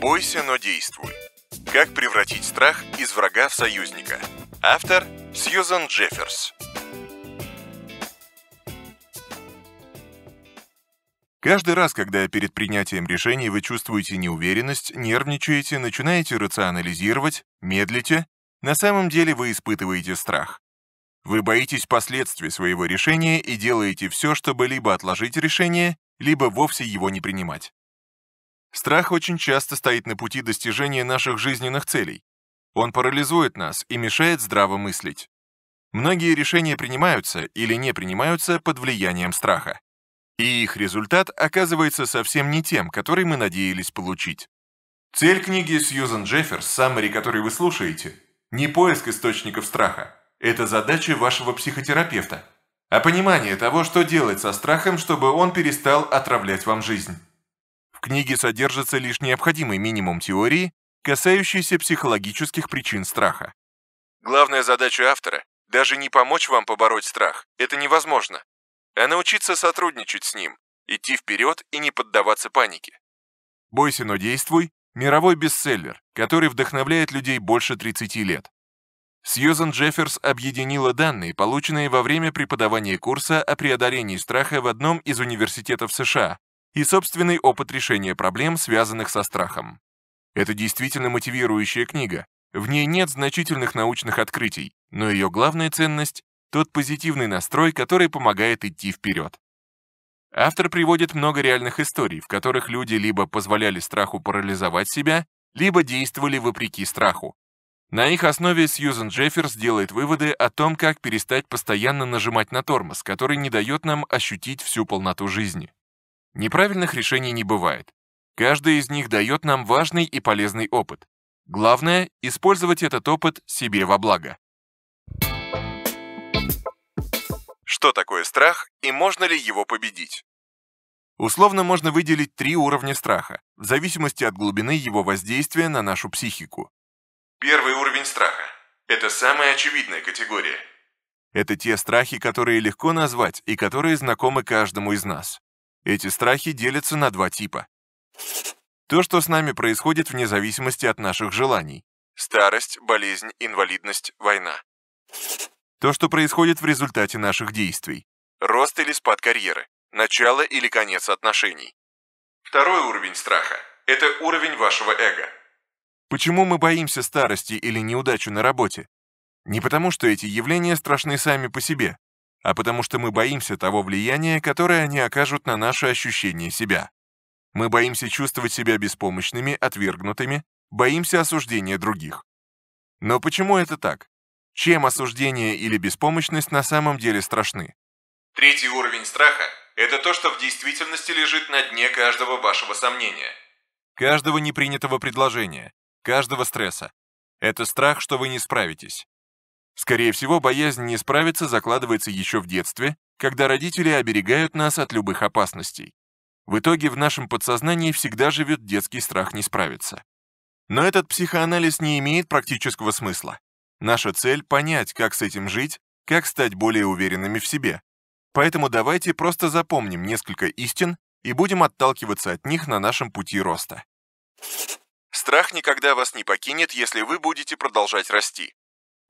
Бойся, но действуй. Как превратить страх из врага в союзника. Автор Сьюзан Джефферс. Каждый раз, когда перед принятием решений вы чувствуете неуверенность, нервничаете, начинаете рационализировать, медлите, на самом деле вы испытываете страх. Вы боитесь последствий своего решения и делаете все, чтобы либо отложить решение, либо вовсе его не принимать. Страх очень часто стоит на пути достижения наших жизненных целей. Он парализует нас и мешает здраво мыслить. Многие решения принимаются или не принимаются под влиянием страха. И их результат оказывается совсем не тем, который мы надеялись получить. Цель книги Сьюзен Джефферс, саммари которой вы слушаете, не поиск источников страха. Это задача вашего психотерапевта, а понимание того, что делать со страхом, чтобы он перестал отравлять вам жизнь книге содержится лишь необходимый минимум теории, касающийся психологических причин страха. Главная задача автора – даже не помочь вам побороть страх, это невозможно, а научиться сотрудничать с ним, идти вперед и не поддаваться панике. «Бойся, но действуй» – мировой бестселлер, который вдохновляет людей больше 30 лет. Сьюзан Джефферс объединила данные, полученные во время преподавания курса о преодолении страха в одном из университетов США, и собственный опыт решения проблем, связанных со страхом. Это действительно мотивирующая книга. В ней нет значительных научных открытий, но ее главная ценность – тот позитивный настрой, который помогает идти вперед. Автор приводит много реальных историй, в которых люди либо позволяли страху парализовать себя, либо действовали вопреки страху. На их основе Сьюзен Джефферс делает выводы о том, как перестать постоянно нажимать на тормоз, который не дает нам ощутить всю полноту жизни. Неправильных решений не бывает. Каждый из них дает нам важный и полезный опыт. Главное – использовать этот опыт себе во благо. Что такое страх и можно ли его победить? Условно можно выделить три уровня страха, в зависимости от глубины его воздействия на нашу психику. Первый уровень страха – это самая очевидная категория. Это те страхи, которые легко назвать и которые знакомы каждому из нас. Эти страхи делятся на два типа. То, что с нами происходит вне зависимости от наших желаний. Старость, болезнь, инвалидность, война. То, что происходит в результате наших действий. Рост или спад карьеры. Начало или конец отношений. Второй уровень страха – это уровень вашего эго. Почему мы боимся старости или неудачи на работе? Не потому, что эти явления страшны сами по себе, а потому что мы боимся того влияния, которое они окажут на наше ощущение себя. Мы боимся чувствовать себя беспомощными, отвергнутыми, боимся осуждения других. Но почему это так? Чем осуждение или беспомощность на самом деле страшны? Третий уровень страха – это то, что в действительности лежит на дне каждого вашего сомнения. Каждого непринятого предложения, каждого стресса. Это страх, что вы не справитесь. Скорее всего, боязнь не справиться закладывается еще в детстве, когда родители оберегают нас от любых опасностей. В итоге в нашем подсознании всегда живет детский страх не справиться. Но этот психоанализ не имеет практического смысла. Наша цель — понять, как с этим жить, как стать более уверенными в себе. Поэтому давайте просто запомним несколько истин и будем отталкиваться от них на нашем пути роста. Страх никогда вас не покинет, если вы будете продолжать расти.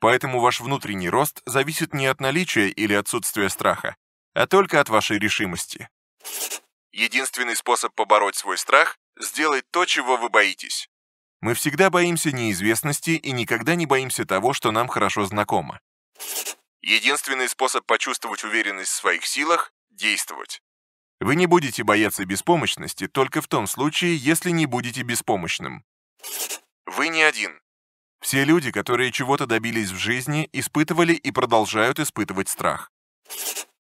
Поэтому ваш внутренний рост зависит не от наличия или отсутствия страха, а только от вашей решимости. Единственный способ побороть свой страх – сделать то, чего вы боитесь. Мы всегда боимся неизвестности и никогда не боимся того, что нам хорошо знакомо. Единственный способ почувствовать уверенность в своих силах – действовать. Вы не будете бояться беспомощности только в том случае, если не будете беспомощным. Вы не один. Все люди, которые чего-то добились в жизни, испытывали и продолжают испытывать страх.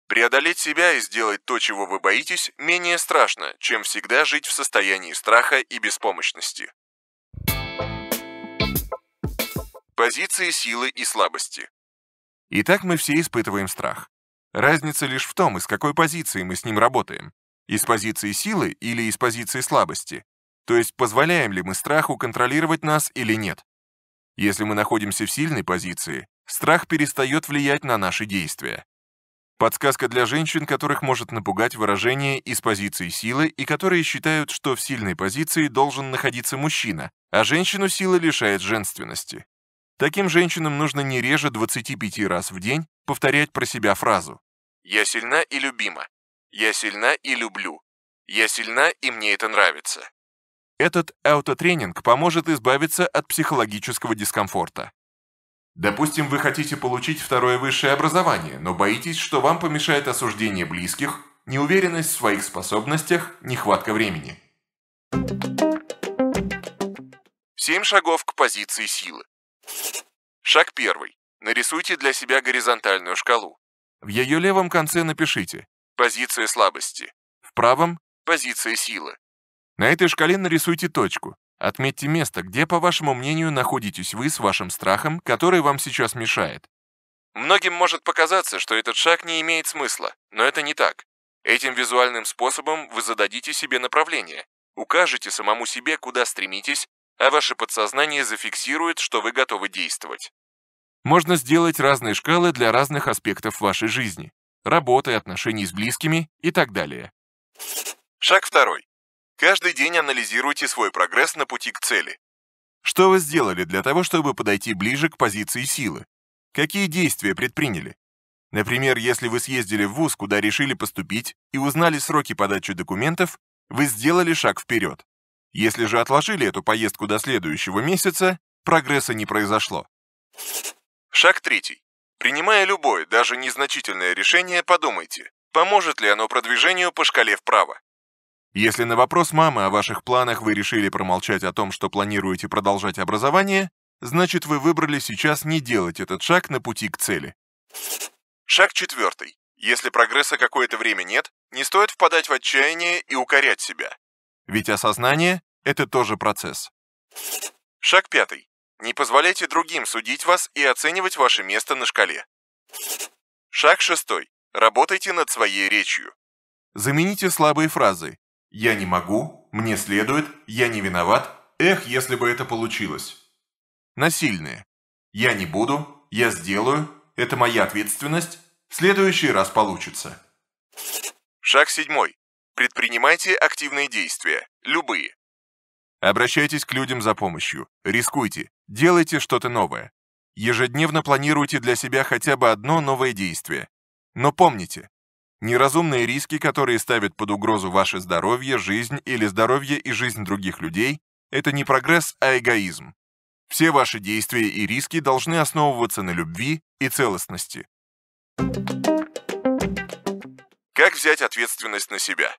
Преодолеть себя и сделать то, чего вы боитесь, менее страшно, чем всегда жить в состоянии страха и беспомощности. Позиции силы и слабости. Итак, мы все испытываем страх. Разница лишь в том, из какой позиции мы с ним работаем. Из позиции силы или из позиции слабости. То есть, позволяем ли мы страху контролировать нас или нет. Если мы находимся в сильной позиции, страх перестает влиять на наши действия. Подсказка для женщин, которых может напугать выражение из позиции силы и которые считают, что в сильной позиции должен находиться мужчина, а женщину сила лишает женственности. Таким женщинам нужно не реже 25 раз в день повторять про себя фразу «Я сильна и любима», «Я сильна и люблю», «Я сильна и мне это нравится». Этот аутотренинг поможет избавиться от психологического дискомфорта. Допустим, вы хотите получить второе высшее образование, но боитесь, что вам помешает осуждение близких, неуверенность в своих способностях, нехватка времени. Семь шагов к позиции силы. Шаг первый. Нарисуйте для себя горизонтальную шкалу. В ее левом конце напишите «Позиция слабости», в правом – «Позиция силы». На этой шкале нарисуйте точку. Отметьте место, где, по вашему мнению, находитесь вы с вашим страхом, который вам сейчас мешает. Многим может показаться, что этот шаг не имеет смысла, но это не так. Этим визуальным способом вы зададите себе направление, укажете самому себе, куда стремитесь, а ваше подсознание зафиксирует, что вы готовы действовать. Можно сделать разные шкалы для разных аспектов вашей жизни – работы, отношений с близкими и так далее. Шаг второй. Каждый день анализируйте свой прогресс на пути к цели. Что вы сделали для того, чтобы подойти ближе к позиции силы? Какие действия предприняли? Например, если вы съездили в ВУЗ, куда решили поступить, и узнали сроки подачи документов, вы сделали шаг вперед. Если же отложили эту поездку до следующего месяца, прогресса не произошло. Шаг третий. Принимая любое, даже незначительное решение, подумайте, поможет ли оно продвижению по шкале вправо. Если на вопрос мамы о ваших планах вы решили промолчать о том, что планируете продолжать образование, значит вы выбрали сейчас не делать этот шаг на пути к цели. Шаг четвертый. Если прогресса какое-то время нет, не стоит впадать в отчаяние и укорять себя. Ведь осознание – это тоже процесс. Шаг пятый. Не позволяйте другим судить вас и оценивать ваше место на шкале. Шаг шестой. Работайте над своей речью. Замените слабые фразы «Я не могу», «Мне следует», «Я не виноват», «Эх, если бы это получилось». Насильные. «Я не буду», «Я сделаю», «Это моя ответственность», «В следующий раз получится». Шаг седьмой. Предпринимайте активные действия, любые. Обращайтесь к людям за помощью, рискуйте, делайте что-то новое. Ежедневно планируйте для себя хотя бы одно новое действие. Но помните, Неразумные риски, которые ставят под угрозу ваше здоровье, жизнь или здоровье и жизнь других людей, это не прогресс, а эгоизм. Все ваши действия и риски должны основываться на любви и целостности. Как взять ответственность на себя?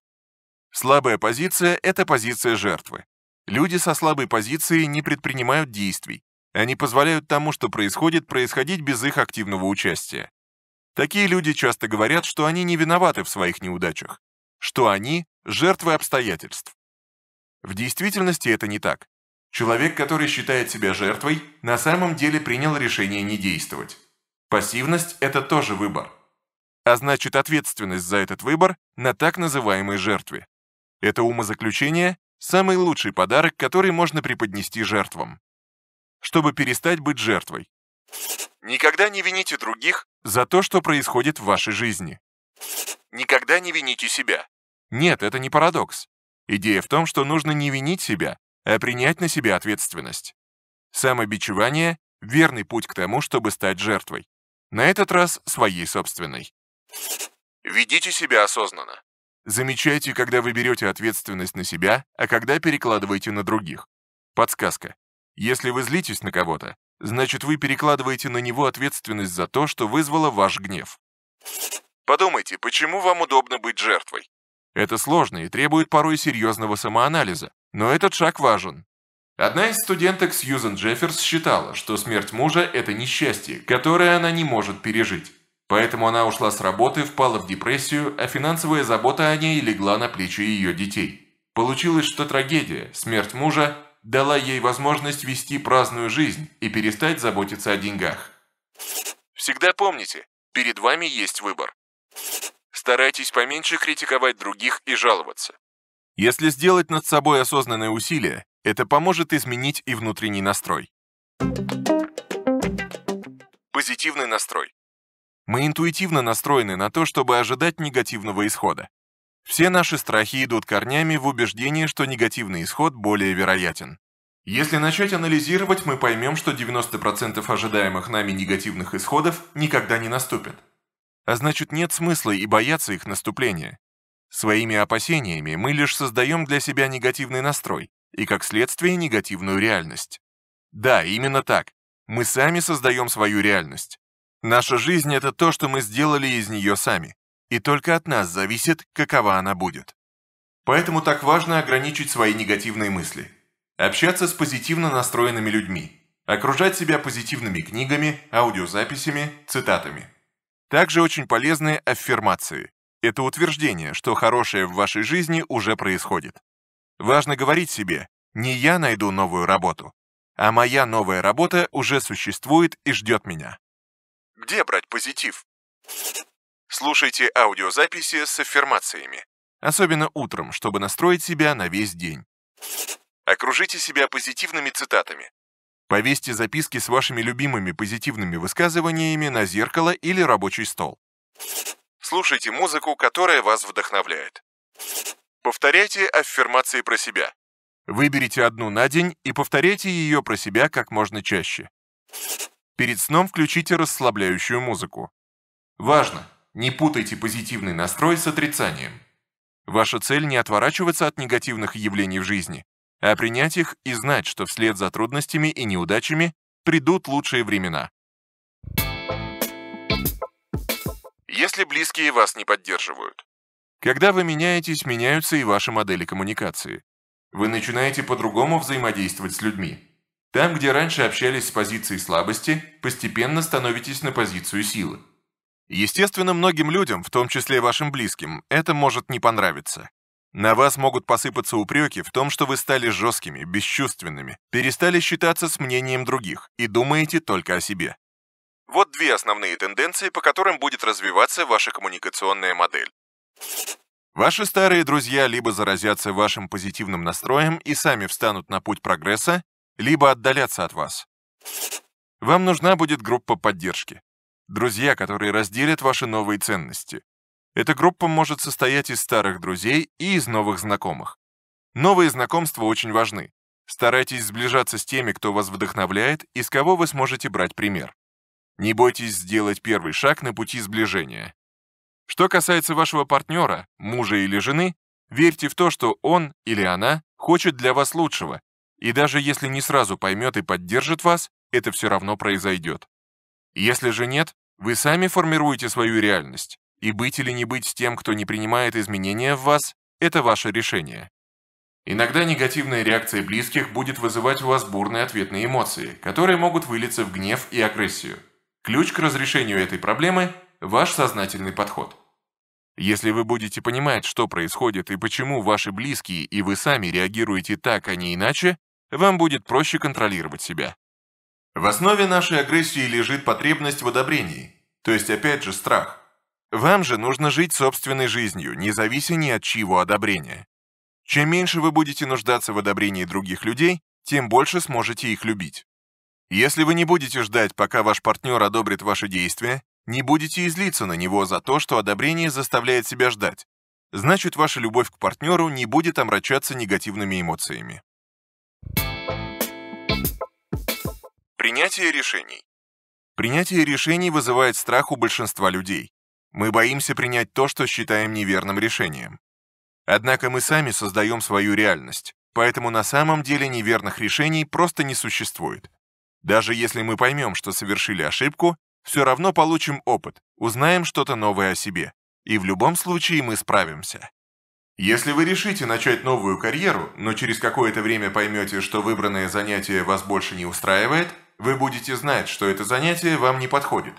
Слабая позиция – это позиция жертвы. Люди со слабой позицией не предпринимают действий. Они позволяют тому, что происходит, происходить без их активного участия. Такие люди часто говорят, что они не виноваты в своих неудачах, что они – жертвы обстоятельств. В действительности это не так. Человек, который считает себя жертвой, на самом деле принял решение не действовать. Пассивность – это тоже выбор. А значит, ответственность за этот выбор на так называемой жертве. Это умозаключение – самый лучший подарок, который можно преподнести жертвам. Чтобы перестать быть жертвой. Никогда не вините других за то, что происходит в вашей жизни. Никогда не вините себя. Нет, это не парадокс. Идея в том, что нужно не винить себя, а принять на себя ответственность. Самобичевание — верный путь к тому, чтобы стать жертвой. На этот раз своей собственной. Ведите себя осознанно. Замечайте, когда вы берете ответственность на себя, а когда перекладываете на других. Подсказка. Если вы злитесь на кого-то, Значит, вы перекладываете на него ответственность за то, что вызвало ваш гнев. Подумайте, почему вам удобно быть жертвой? Это сложно и требует порой серьезного самоанализа, но этот шаг важен. Одна из студенток Сьюзен Джефферс считала, что смерть мужа – это несчастье, которое она не может пережить. Поэтому она ушла с работы, впала в депрессию, а финансовая забота о ней легла на плечи ее детей. Получилось, что трагедия, смерть мужа дала ей возможность вести праздную жизнь и перестать заботиться о деньгах. Всегда помните, перед вами есть выбор. Старайтесь поменьше критиковать других и жаловаться. Если сделать над собой осознанное усилие, это поможет изменить и внутренний настрой. Позитивный настрой. Мы интуитивно настроены на то, чтобы ожидать негативного исхода. Все наши страхи идут корнями в убеждении, что негативный исход более вероятен. Если начать анализировать, мы поймем, что 90% ожидаемых нами негативных исходов никогда не наступят. А значит, нет смысла и бояться их наступления. Своими опасениями мы лишь создаем для себя негативный настрой и, как следствие, негативную реальность. Да, именно так. Мы сами создаем свою реальность. Наша жизнь — это то, что мы сделали из нее сами и только от нас зависит, какова она будет. Поэтому так важно ограничить свои негативные мысли. Общаться с позитивно настроенными людьми. Окружать себя позитивными книгами, аудиозаписями, цитатами. Также очень полезны аффирмации. Это утверждение, что хорошее в вашей жизни уже происходит. Важно говорить себе «не я найду новую работу», а моя новая работа уже существует и ждет меня. Где брать позитив? Слушайте аудиозаписи с аффирмациями, особенно утром, чтобы настроить себя на весь день. Окружите себя позитивными цитатами. Повесьте записки с вашими любимыми позитивными высказываниями на зеркало или рабочий стол. Слушайте музыку, которая вас вдохновляет. Повторяйте аффирмации про себя. Выберите одну на день и повторяйте ее про себя как можно чаще. Перед сном включите расслабляющую музыку. Важно! Не путайте позитивный настрой с отрицанием. Ваша цель не отворачиваться от негативных явлений в жизни, а принять их и знать, что вслед за трудностями и неудачами придут лучшие времена. Если близкие вас не поддерживают. Когда вы меняетесь, меняются и ваши модели коммуникации. Вы начинаете по-другому взаимодействовать с людьми. Там, где раньше общались с позиции слабости, постепенно становитесь на позицию силы. Естественно, многим людям, в том числе вашим близким, это может не понравиться. На вас могут посыпаться упреки в том, что вы стали жесткими, бесчувственными, перестали считаться с мнением других и думаете только о себе. Вот две основные тенденции, по которым будет развиваться ваша коммуникационная модель. Ваши старые друзья либо заразятся вашим позитивным настроем и сами встанут на путь прогресса, либо отдалятся от вас. Вам нужна будет группа поддержки друзья, которые разделят ваши новые ценности. Эта группа может состоять из старых друзей и из новых знакомых. Новые знакомства очень важны. Старайтесь сближаться с теми, кто вас вдохновляет и с кого вы сможете брать пример. Не бойтесь сделать первый шаг на пути сближения. Что касается вашего партнера, мужа или жены, верьте в то, что он или она хочет для вас лучшего, и даже если не сразу поймет и поддержит вас, это все равно произойдет. Если же нет, вы сами формируете свою реальность, и быть или не быть с тем, кто не принимает изменения в вас, это ваше решение. Иногда негативная реакция близких будет вызывать у вас бурные ответные эмоции, которые могут вылиться в гнев и агрессию. Ключ к разрешению этой проблемы – ваш сознательный подход. Если вы будете понимать, что происходит и почему ваши близкие и вы сами реагируете так, а не иначе, вам будет проще контролировать себя. В основе нашей агрессии лежит потребность в одобрении, то есть опять же страх. Вам же нужно жить собственной жизнью, независимо ни от чьего одобрения. Чем меньше вы будете нуждаться в одобрении других людей, тем больше сможете их любить. Если вы не будете ждать, пока ваш партнер одобрит ваши действия, не будете излиться на него за то, что одобрение заставляет себя ждать, значит ваша любовь к партнеру не будет омрачаться негативными эмоциями. Принятие решений. Принятие решений вызывает страх у большинства людей. Мы боимся принять то, что считаем неверным решением. Однако мы сами создаем свою реальность, поэтому на самом деле неверных решений просто не существует. Даже если мы поймем, что совершили ошибку, все равно получим опыт, узнаем что-то новое о себе, и в любом случае мы справимся. Если вы решите начать новую карьеру, но через какое-то время поймете, что выбранное занятие вас больше не устраивает – вы будете знать, что это занятие вам не подходит.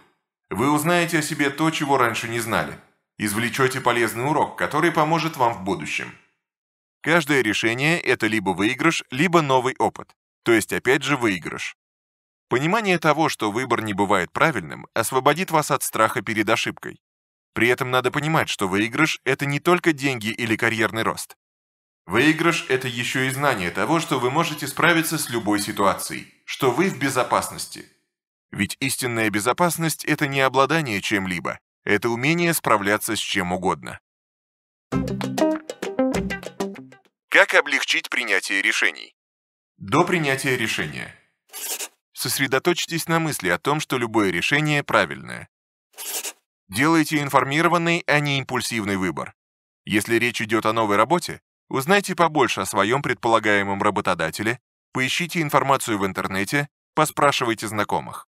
Вы узнаете о себе то, чего раньше не знали. Извлечете полезный урок, который поможет вам в будущем. Каждое решение – это либо выигрыш, либо новый опыт. То есть, опять же, выигрыш. Понимание того, что выбор не бывает правильным, освободит вас от страха перед ошибкой. При этом надо понимать, что выигрыш – это не только деньги или карьерный рост. Выигрыш – это еще и знание того, что вы можете справиться с любой ситуацией что вы в безопасности. Ведь истинная безопасность – это не обладание чем-либо, это умение справляться с чем угодно. Как облегчить принятие решений? До принятия решения. Сосредоточьтесь на мысли о том, что любое решение правильное. Делайте информированный, а не импульсивный выбор. Если речь идет о новой работе, узнайте побольше о своем предполагаемом работодателе Поищите информацию в интернете, поспрашивайте знакомых.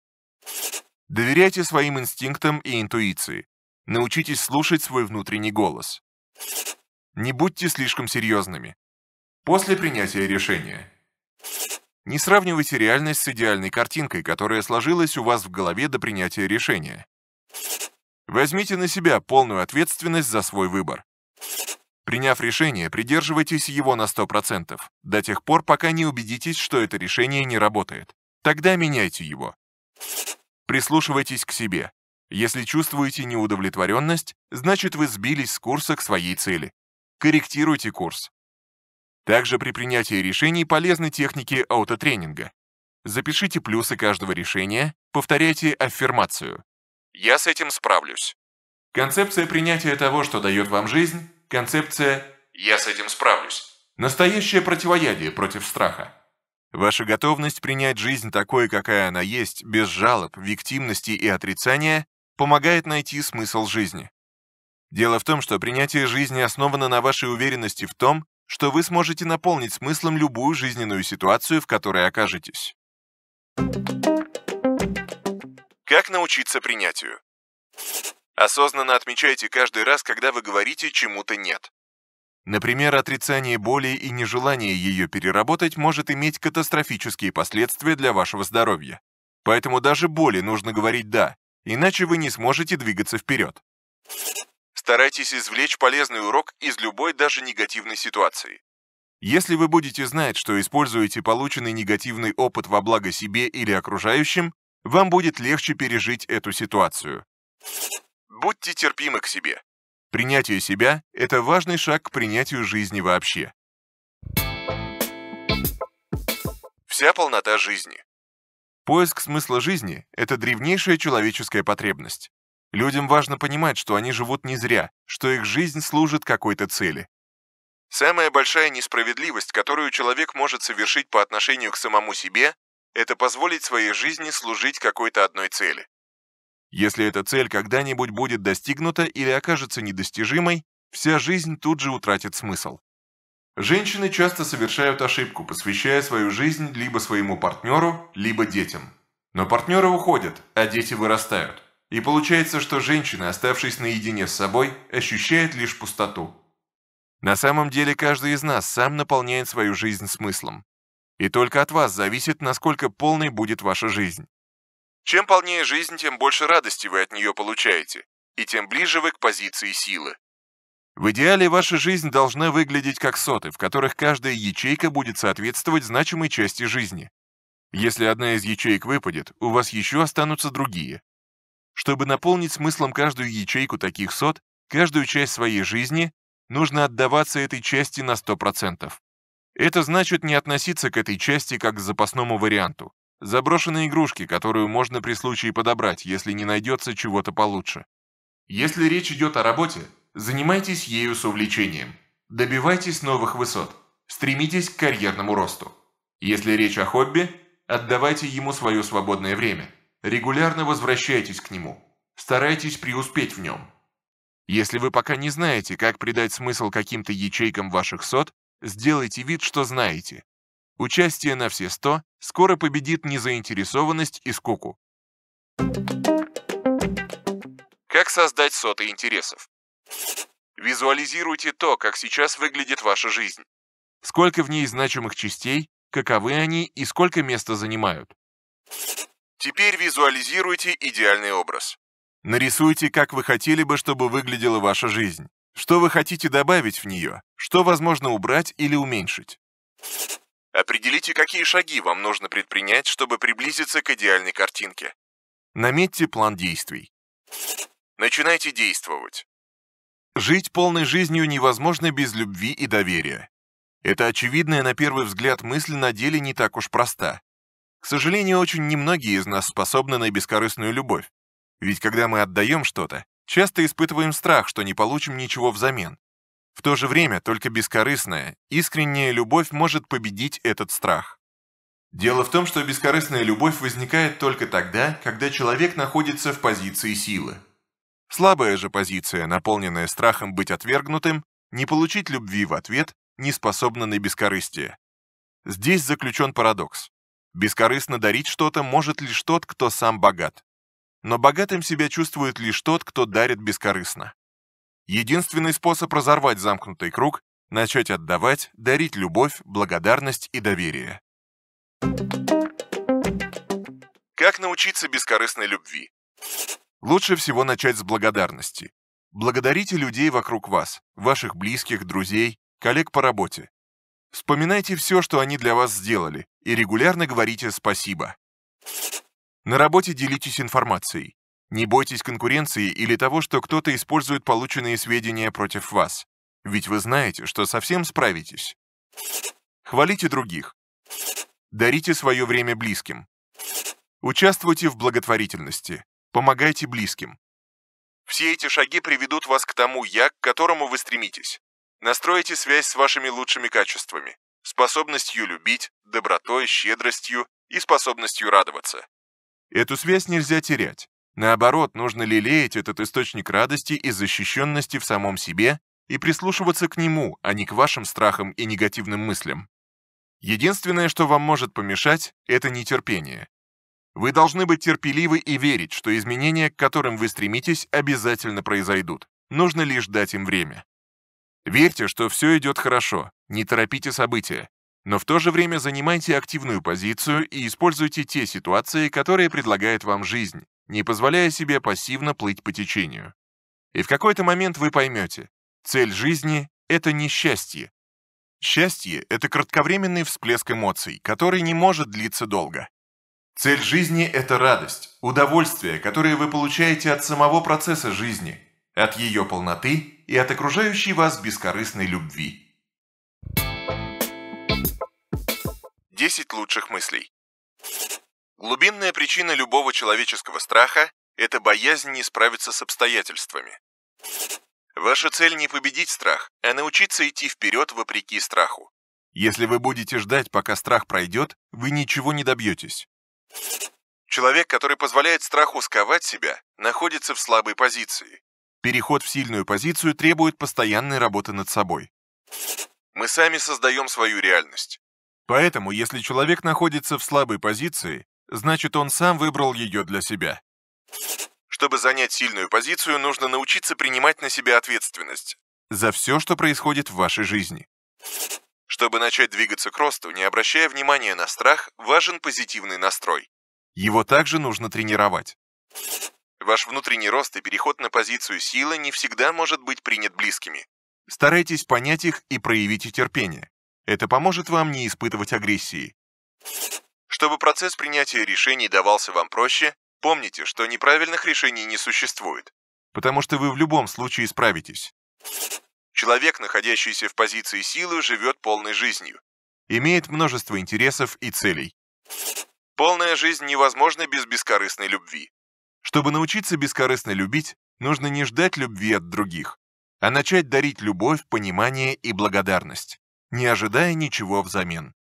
Доверяйте своим инстинктам и интуиции. Научитесь слушать свой внутренний голос. Не будьте слишком серьезными. После принятия решения. Не сравнивайте реальность с идеальной картинкой, которая сложилась у вас в голове до принятия решения. Возьмите на себя полную ответственность за свой выбор. Приняв решение, придерживайтесь его на 100%, до тех пор, пока не убедитесь, что это решение не работает. Тогда меняйте его. Прислушивайтесь к себе. Если чувствуете неудовлетворенность, значит вы сбились с курса к своей цели. Корректируйте курс. Также при принятии решений полезны техники аутотренинга. Запишите плюсы каждого решения, повторяйте аффирмацию. «Я с этим справлюсь». Концепция принятия того, что дает вам жизнь, Концепция «я с этим справлюсь» – настоящее противоядие против страха. Ваша готовность принять жизнь такой, какая она есть, без жалоб, виктимности и отрицания, помогает найти смысл жизни. Дело в том, что принятие жизни основано на вашей уверенности в том, что вы сможете наполнить смыслом любую жизненную ситуацию, в которой окажетесь. Как научиться принятию? Осознанно отмечайте каждый раз, когда вы говорите чему-то «нет». Например, отрицание боли и нежелание ее переработать может иметь катастрофические последствия для вашего здоровья. Поэтому даже боли нужно говорить «да», иначе вы не сможете двигаться вперед. Старайтесь извлечь полезный урок из любой даже негативной ситуации. Если вы будете знать, что используете полученный негативный опыт во благо себе или окружающим, вам будет легче пережить эту ситуацию. Будьте терпимы к себе. Принятие себя – это важный шаг к принятию жизни вообще. Вся полнота жизни. Поиск смысла жизни – это древнейшая человеческая потребность. Людям важно понимать, что они живут не зря, что их жизнь служит какой-то цели. Самая большая несправедливость, которую человек может совершить по отношению к самому себе, это позволить своей жизни служить какой-то одной цели. Если эта цель когда-нибудь будет достигнута или окажется недостижимой, вся жизнь тут же утратит смысл. Женщины часто совершают ошибку, посвящая свою жизнь либо своему партнеру, либо детям. Но партнеры уходят, а дети вырастают. И получается, что женщина, оставшись наедине с собой, ощущает лишь пустоту. На самом деле каждый из нас сам наполняет свою жизнь смыслом. И только от вас зависит, насколько полной будет ваша жизнь. Чем полнее жизнь, тем больше радости вы от нее получаете, и тем ближе вы к позиции силы. В идеале ваша жизнь должна выглядеть как соты, в которых каждая ячейка будет соответствовать значимой части жизни. Если одна из ячеек выпадет, у вас еще останутся другие. Чтобы наполнить смыслом каждую ячейку таких сот, каждую часть своей жизни, нужно отдаваться этой части на 100%. Это значит не относиться к этой части как к запасному варианту. Заброшенные игрушки, которую можно при случае подобрать, если не найдется чего-то получше. Если речь идет о работе, занимайтесь ею с увлечением. Добивайтесь новых высот. Стремитесь к карьерному росту. Если речь о хобби, отдавайте ему свое свободное время. Регулярно возвращайтесь к нему. Старайтесь преуспеть в нем. Если вы пока не знаете, как придать смысл каким-то ячейкам ваших сот, сделайте вид, что знаете. Участие на все 100 скоро победит незаинтересованность и скуку. Как создать соты интересов? Визуализируйте то, как сейчас выглядит ваша жизнь. Сколько в ней значимых частей, каковы они и сколько места занимают. Теперь визуализируйте идеальный образ. Нарисуйте, как вы хотели бы, чтобы выглядела ваша жизнь. Что вы хотите добавить в нее? Что возможно убрать или уменьшить? Определите, какие шаги вам нужно предпринять, чтобы приблизиться к идеальной картинке. Наметьте план действий. Начинайте действовать. Жить полной жизнью невозможно без любви и доверия. Это очевидная на первый взгляд мысль на деле не так уж проста. К сожалению, очень немногие из нас способны на бескорыстную любовь. Ведь когда мы отдаем что-то, часто испытываем страх, что не получим ничего взамен, в то же время только бескорыстная, искренняя любовь может победить этот страх. Дело в том, что бескорыстная любовь возникает только тогда, когда человек находится в позиции силы. Слабая же позиция, наполненная страхом быть отвергнутым, не получить любви в ответ, не способна на бескорыстие. Здесь заключен парадокс. Бескорыстно дарить что-то может лишь тот, кто сам богат. Но богатым себя чувствует лишь тот, кто дарит бескорыстно. Единственный способ разорвать замкнутый круг – начать отдавать, дарить любовь, благодарность и доверие. Как научиться бескорыстной любви? Лучше всего начать с благодарности. Благодарите людей вокруг вас, ваших близких, друзей, коллег по работе. Вспоминайте все, что они для вас сделали, и регулярно говорите «спасибо». На работе делитесь информацией. Не бойтесь конкуренции или того, что кто-то использует полученные сведения против вас. Ведь вы знаете, что совсем справитесь. Хвалите других. Дарите свое время близким. Участвуйте в благотворительности. Помогайте близким. Все эти шаги приведут вас к тому «я», к которому вы стремитесь. Настройте связь с вашими лучшими качествами, способностью любить, добротой, щедростью и способностью радоваться. Эту связь нельзя терять. Наоборот, нужно лелеять этот источник радости и защищенности в самом себе и прислушиваться к нему, а не к вашим страхам и негативным мыслям. Единственное, что вам может помешать, это нетерпение. Вы должны быть терпеливы и верить, что изменения, к которым вы стремитесь, обязательно произойдут. Нужно лишь дать им время. Верьте, что все идет хорошо, не торопите события, но в то же время занимайте активную позицию и используйте те ситуации, которые предлагает вам жизнь, не позволяя себе пассивно плыть по течению. И в какой-то момент вы поймете, цель жизни — это не счастье. Счастье — это кратковременный всплеск эмоций, который не может длиться долго. Цель жизни – это радость, удовольствие, которое вы получаете от самого процесса жизни, от ее полноты и от окружающей вас бескорыстной любви. 10 лучших мыслей Глубинная причина любого человеческого страха – это боязнь не справиться с обстоятельствами. Ваша цель не победить страх, а научиться идти вперед вопреки страху. Если вы будете ждать, пока страх пройдет, вы ничего не добьетесь. Человек, который позволяет страху сковать себя, находится в слабой позиции. Переход в сильную позицию требует постоянной работы над собой. Мы сами создаем свою реальность. Поэтому, если человек находится в слабой позиции, Значит, он сам выбрал ее для себя. Чтобы занять сильную позицию, нужно научиться принимать на себя ответственность за все, что происходит в вашей жизни. Чтобы начать двигаться к росту, не обращая внимания на страх, важен позитивный настрой. Его также нужно тренировать. Ваш внутренний рост и переход на позицию силы не всегда может быть принят близкими. Старайтесь понять их и проявите терпение. Это поможет вам не испытывать агрессии. Чтобы процесс принятия решений давался вам проще, помните, что неправильных решений не существует, потому что вы в любом случае справитесь. Человек, находящийся в позиции силы, живет полной жизнью, имеет множество интересов и целей. Полная жизнь невозможна без бескорыстной любви. Чтобы научиться бескорыстно любить, нужно не ждать любви от других, а начать дарить любовь, понимание и благодарность, не ожидая ничего взамен.